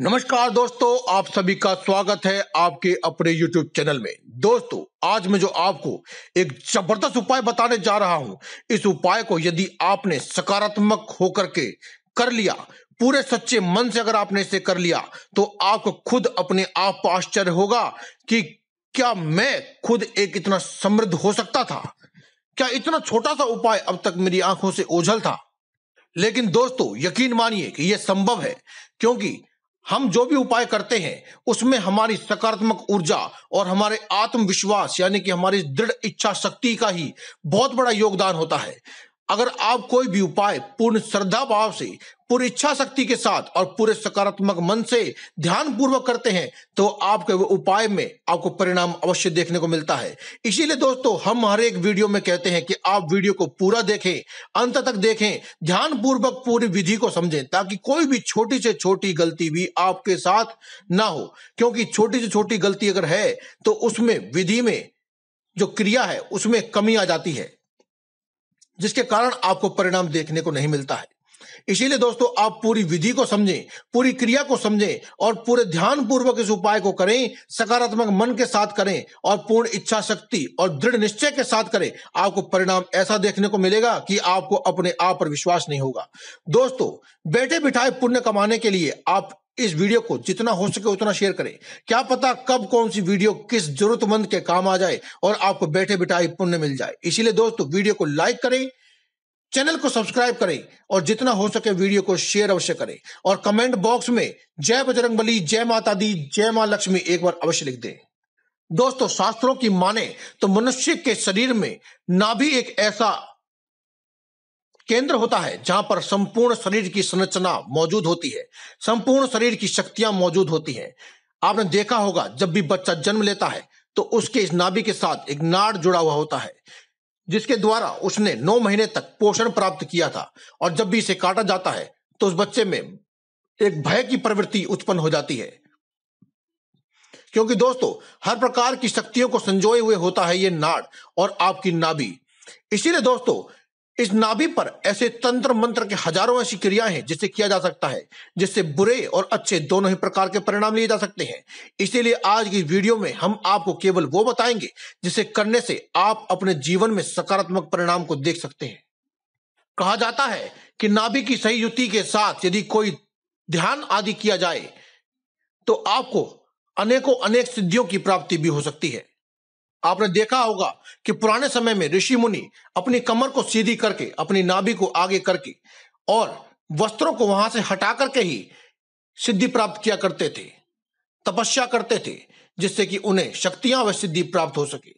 नमस्कार दोस्तों आप सभी का स्वागत है आपके अपने YouTube चैनल में दोस्तों आज मैं जो आपको एक जबरदस्त उपाय बताने जा रहा हूं इस उपाय को यदि आपने सकारात्मक होकर के कर लिया पूरे सच्चे मन से अगर आपने इसे कर लिया तो आपको खुद अपने आप आश्चर्य होगा कि क्या मैं खुद एक इतना समृद्ध हो सकता था क्या इतना छोटा सा उपाय अब तक मेरी आंखों से ओझल था लेकिन दोस्तों यकीन मानिए कि यह संभव है क्योंकि हम जो भी उपाय करते हैं उसमें हमारी सकारात्मक ऊर्जा और हमारे आत्मविश्वास यानी कि हमारी दृढ़ इच्छा शक्ति का ही बहुत बड़ा योगदान होता है अगर आप कोई भी उपाय पूर्ण श्रद्धा भाव से पूरी इच्छा शक्ति के साथ और पूरे सकारात्मक मन से ध्यान पूर्वक करते हैं तो आपके वो उपाय में आपको परिणाम अवश्य देखने को मिलता है इसीलिए दोस्तों हम हर एक वीडियो में कहते हैं कि आप वीडियो को पूरा देखें अंत तक देखें ध्यान पूर्वक पूरी विधि को समझें ताकि कोई भी छोटी से छोटी गलती भी आपके साथ ना हो क्योंकि छोटी से छोटी गलती अगर है तो उसमें विधि में जो क्रिया है उसमें कमी आ जाती है जिसके कारण आपको परिणाम देखने को नहीं मिलता है इसीलिए दोस्तों आप पूरी विधि को समझें पूरी क्रिया को समझें और पूरे ध्यान पूर्वक इस उपाय को करें सकारात्मक मन के साथ करें और पूर्ण इच्छा शक्ति और दृढ़ निश्चय के साथ करें आपको परिणाम ऐसा देखने को मिलेगा कि आपको अपने आप पर विश्वास नहीं होगा दोस्तों बैठे बिठाए पुण्य कमाने के लिए आप इस वीडियो को जितना हो सके उतना शेयर करें क्या पता कब कौन सी वीडियो किस जरूरतमंद के काम आ जाए और आपको बैठे बिठाए पुण्य मिल जाए इसीलिए दोस्तों वीडियो को लाइक करें चैनल को सब्सक्राइब करें और जितना हो सके वीडियो को शेयर अवश्य करें और कमेंट बॉक्स में जय बजरंग बली जय माता दी जय मां लक्ष्मी एक बार अवश्य लिख दें दोस्तों शास्त्रों की माने तो मनुष्य के शरीर में ना भी एक ऐसा केंद्र होता है जहां पर संपूर्ण शरीर की संरचना मौजूद होती है संपूर्ण शरीर की शक्तियां मौजूद होती हैं आपने देखा होगा जब भी बच्चा जन्म लेता है तो उसके इस नाभि के साथ एक नाड़ जुड़ा हुआ होता है जिसके द्वारा उसने नौ महीने तक पोषण प्राप्त किया था और जब भी इसे काटा जाता है तो उस बच्चे में एक भय की प्रवृत्ति उत्पन्न हो जाती है क्योंकि दोस्तों हर प्रकार की शक्तियों को संजोए हुए होता है ये नाड़ और आपकी नाभि इसीलिए दोस्तों इस नाभि पर ऐसे तंत्र मंत्र के हजारों ऐसी क्रियाएं हैं जिससे किया जा सकता है जिससे बुरे और अच्छे दोनों ही प्रकार के परिणाम लिए जा सकते हैं इसीलिए आज की वीडियो में हम आपको केवल वो बताएंगे जिसे करने से आप अपने जीवन में सकारात्मक परिणाम को देख सकते हैं कहा जाता है कि नाभि की सही युति के साथ यदि कोई ध्यान आदि किया जाए तो आपको अनेकों अनेक सिद्धियों की प्राप्ति भी हो सकती है आपने देखा होगा कि पुराने समय में ऋषि मुनि अपनी कमर को सीधी करके अपनी नाभि को आगे करके और वस्त्रों को वहां से हटा करके ही सिद्धि प्राप्त किया करते थे तपस्या करते थे जिससे कि उन्हें शक्तियां व सिद्धि प्राप्त हो सके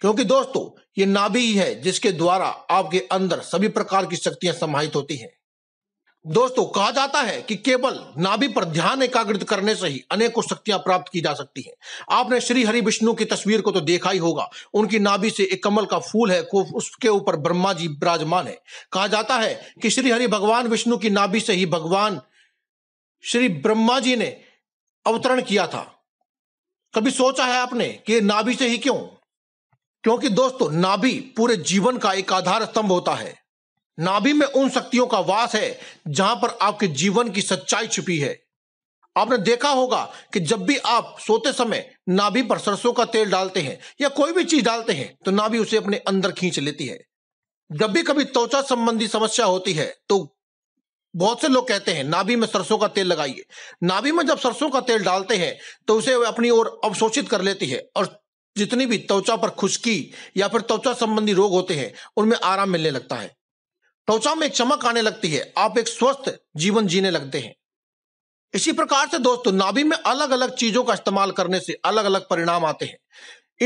क्योंकि दोस्तों ये नाभि ही है जिसके द्वारा आपके अंदर सभी प्रकार की शक्तियां समाहित होती हैं दोस्तों कहा जाता है कि केवल नाभि पर ध्यान एकाग्रित करने से ही अनेकों शक्तियां प्राप्त की जा सकती हैं आपने श्री हरि विष्णु की तस्वीर को तो देखा ही होगा उनकी नाभि से एक कमल का फूल है उसके ऊपर ब्रह्मा जी विराजमान है कहा जाता है कि श्री हरि भगवान विष्णु की नाभि से ही भगवान श्री ब्रह्मा जी ने अवतरण किया था कभी सोचा है आपने कि नाभि से ही क्यों क्योंकि दोस्तों नाभि पूरे जीवन का एक आधार स्तंभ होता है नाभि में उन शक्तियों का वास है जहां पर आपके जीवन की सच्चाई छुपी है आपने देखा होगा कि जब भी आप सोते समय नाभि पर सरसों का तेल डालते हैं या कोई भी चीज डालते हैं तो नाभि उसे अपने अंदर खींच लेती है जब भी कभी त्वचा संबंधी समस्या होती है तो बहुत से लोग कहते हैं नाभि में सरसों का तेल लगाइए नाभि में जब सरसों का तेल डालते हैं तो उसे अपनी ओर अवशोषित कर लेती है और जितनी भी त्वचा पर खुशकी या फिर त्वचा संबंधी रोग होते हैं उनमें आराम मिलने लगता है त्वचा में चमक आने लगती है आप एक स्वस्थ जीवन जीने लगते हैं इसी प्रकार से दोस्तों नाभि में अलग अलग चीजों का इस्तेमाल करने से अलग अलग परिणाम आते हैं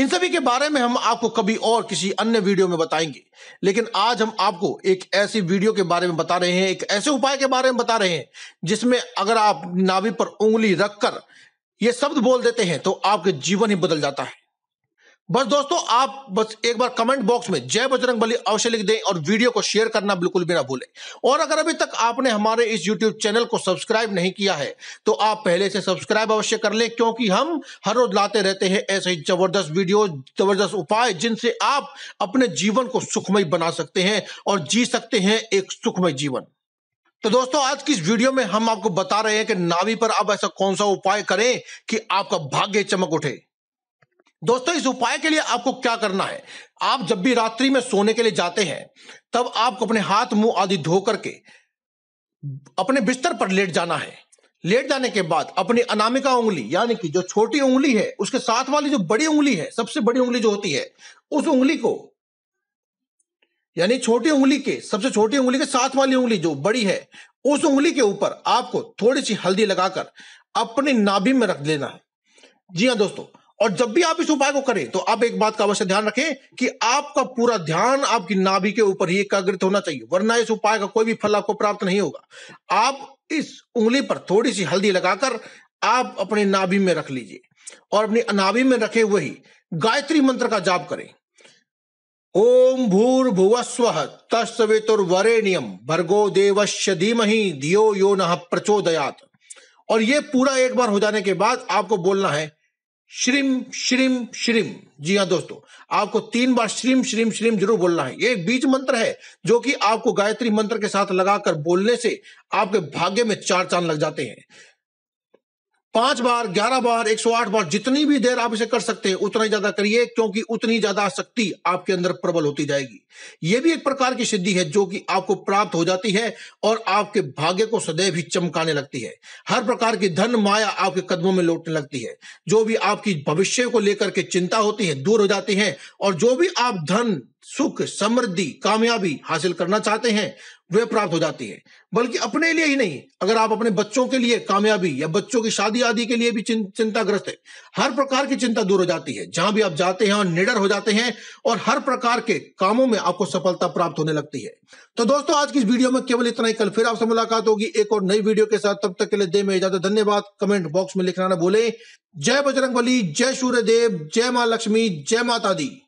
इन सभी के बारे में हम आपको कभी और किसी अन्य वीडियो में बताएंगे लेकिन आज हम आपको एक ऐसी वीडियो के बारे में बता रहे हैं एक ऐसे उपाय के बारे में बता रहे हैं जिसमें अगर आप नाभि पर उंगली रखकर ये शब्द बोल देते हैं तो आपके जीवन ही बदल जाता है बस दोस्तों आप बस एक बार कमेंट बॉक्स में जय बजरंग बली अवश्य लिख दें और वीडियो को शेयर करना बिल्कुल भी ना भूलें और अगर अभी तक आपने हमारे इस यूट्यूब चैनल को सब्सक्राइब नहीं किया है तो आप पहले से सब्सक्राइब अवश्य कर लें क्योंकि हम हर रोज लाते रहते हैं ऐसे ही जबरदस्त वीडियो जबरदस्त उपाय जिनसे आप अपने जीवन को सुखमय बना सकते हैं और जी सकते हैं एक सुखमय जीवन तो दोस्तों आज की इस वीडियो में हम आपको बता रहे हैं कि नावी पर आप ऐसा कौन सा उपाय करें कि आपका भाग्य चमक उठे दोस्तों इस उपाय के लिए आपको क्या करना है आप जब भी रात्रि में सोने के लिए जाते हैं तब आपको अपने हाथ मुंह आदि धो करके अपने बिस्तर पर लेट जाना है लेट जाने के बाद अपनी अनामिका उंगली यानी कि जो छोटी उंगली है उसके साथ वाली जो बड़ी उंगली है सबसे बड़ी उंगली जो होती है उस उंगली को यानी छोटी उंगली के सबसे छोटी उंगली के साथ वाली उंगली जो बड़ी है उस उंगली के ऊपर आपको थोड़ी सी हल्दी लगाकर अपनी नाभि में रख लेना है जी हाँ दोस्तों और जब भी आप इस उपाय को करें तो आप एक बात का अवश्य ध्यान रखें कि आपका पूरा ध्यान आपकी नाभि के ऊपर ही एकाग्रित होना चाहिए वरना इस उपाय का कोई भी फल आपको प्राप्त नहीं होगा आप इस उंगली पर थोड़ी सी हल्दी लगाकर आप अपने नाभि में रख लीजिए और अपनी नाभि में रखे हुए ही गायत्री मंत्र का जाप करें ओम भूर्भुवस्व तस्वितुर्वरेण्यम भर्गो देवश्य धीमही धियो यो न प्रचोदयात और ये पूरा एक बार हो जाने के बाद आपको बोलना है श्रीम श्रीम श्रीम जी हाँ दोस्तों आपको तीन बार श्रीम श्रीम श्रीम जरूर बोलना है ये एक बीज मंत्र है जो कि आपको गायत्री मंत्र के साथ लगाकर बोलने से आपके भाग्य में चार चांद लग जाते हैं पांच बार ग्यारह बार एक सौ आठ बार जितनी भी देर आप इसे कर सकते हैं उतना ही ज्यादा करिए क्योंकि उतनी ज्यादा शक्ति आपके अंदर प्रबल होती जाएगी यह भी एक प्रकार की सिद्धि है जो कि आपको प्राप्त हो जाती है और आपके भाग्य को सदैव ही चमकाने लगती है हर प्रकार की धन माया आपके कदमों में लौटने लगती है जो भी आपकी भविष्य को लेकर के चिंता होती है दूर हो जाती है और जो भी आप धन सुख समृद्धि कामयाबी हासिल करना चाहते हैं वे प्राप्त हो जाती है बल्कि अपने लिए ही नहीं अगर आप अपने बच्चों के लिए कामयाबी या बच्चों की शादी आदि के लिए भी चिंताग्रस्त है हर प्रकार की चिंता दूर हो जाती है जहां भी आप जाते हैं और निडर हो जाते हैं और हर प्रकार के कामों में आपको सफलता प्राप्त होने लगती है तो दोस्तों आज की इस वीडियो में केवल इतना ही कल फिर आपसे मुलाकात होगी एक और नई वीडियो के साथ तब तक के लिए दे में इजाजत धन्यवाद कमेंट बॉक्स में लिखना ना बोले जय बजरंग जय जय देव जय माँ लक्ष्मी जय माता दी